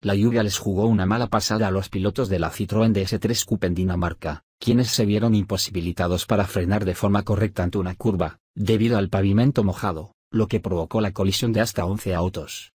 La lluvia les jugó una mala pasada a los pilotos de la Citroën DS3 Coupe en Dinamarca, quienes se vieron imposibilitados para frenar de forma correcta ante una curva, debido al pavimento mojado, lo que provocó la colisión de hasta 11 autos.